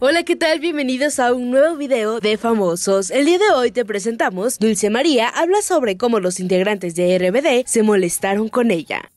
Hola, ¿qué tal? Bienvenidos a un nuevo video de famosos. El día de hoy te presentamos Dulce María habla sobre cómo los integrantes de RBD se molestaron con ella.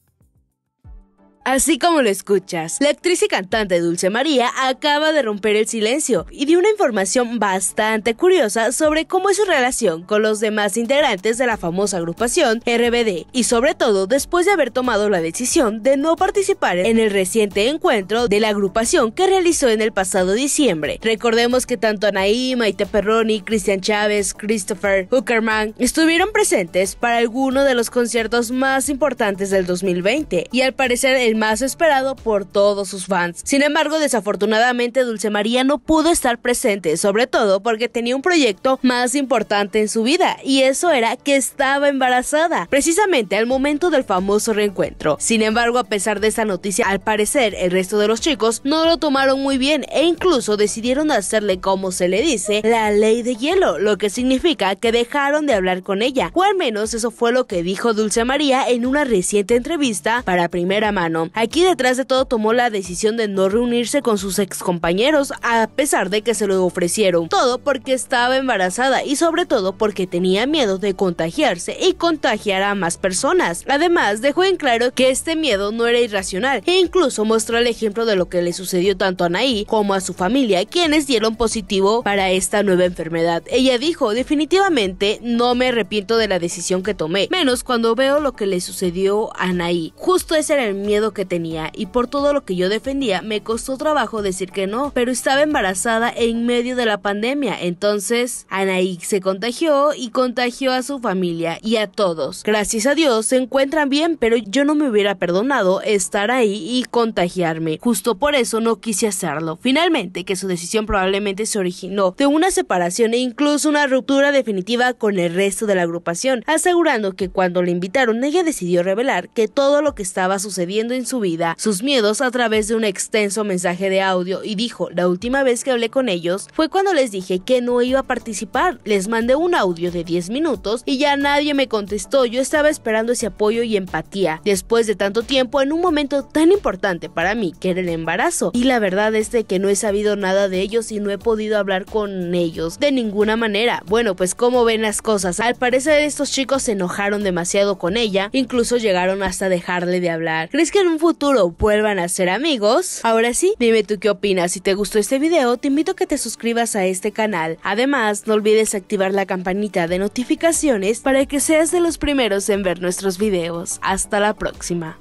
Así como lo escuchas, la actriz y cantante Dulce María acaba de romper el silencio y dio una información bastante curiosa sobre cómo es su relación con los demás integrantes de la famosa agrupación RBD y sobre todo después de haber tomado la decisión de no participar en el reciente encuentro de la agrupación que realizó en el pasado diciembre. Recordemos que tanto Anaí, Maite Perroni, Cristian Chávez, Christopher Hookerman estuvieron presentes para alguno de los conciertos más importantes del 2020 y al parecer el más esperado por todos sus fans. Sin embargo, desafortunadamente Dulce María no pudo estar presente, sobre todo porque tenía un proyecto más importante en su vida, y eso era que estaba embarazada, precisamente al momento del famoso reencuentro. Sin embargo, a pesar de esta noticia, al parecer el resto de los chicos no lo tomaron muy bien e incluso decidieron hacerle, como se le dice, la ley de hielo, lo que significa que dejaron de hablar con ella, o al menos eso fue lo que dijo Dulce María en una reciente entrevista para primera mano. Aquí detrás de todo tomó la decisión de no reunirse con sus ex compañeros a pesar de que se lo ofrecieron. Todo porque estaba embarazada y sobre todo porque tenía miedo de contagiarse y contagiar a más personas. Además, dejó en claro que este miedo no era irracional e incluso mostró el ejemplo de lo que le sucedió tanto a Naí como a su familia, quienes dieron positivo para esta nueva enfermedad. Ella dijo, definitivamente no me arrepiento de la decisión que tomé, menos cuando veo lo que le sucedió a Naí Justo ese era el miedo que tenía y por todo lo que yo defendía me costó trabajo decir que no, pero estaba embarazada en medio de la pandemia, entonces Anaí se contagió y contagió a su familia y a todos. Gracias a Dios se encuentran bien, pero yo no me hubiera perdonado estar ahí y contagiarme. Justo por eso no quise hacerlo. Finalmente, que su decisión probablemente se originó de una separación e incluso una ruptura definitiva con el resto de la agrupación, asegurando que cuando le invitaron ella decidió revelar que todo lo que estaba sucediendo en su vida sus miedos a través de un extenso mensaje de audio y dijo, la última vez que hablé con ellos fue cuando les dije que no iba a participar, les mandé un audio de 10 minutos y ya nadie me contestó, yo estaba esperando ese apoyo y empatía después de tanto tiempo en un momento tan importante para mí que era el embarazo y la verdad es de que no he sabido nada de ellos y no he podido hablar con ellos de ninguna manera. Bueno, pues como ven las cosas, al parecer estos chicos se enojaron demasiado con ella, incluso llegaron hasta dejarle de hablar. ¿Crees que en futuro vuelvan a ser amigos. Ahora sí, dime tú qué opinas. Si te gustó este video, te invito a que te suscribas a este canal. Además, no olvides activar la campanita de notificaciones para que seas de los primeros en ver nuestros videos. Hasta la próxima.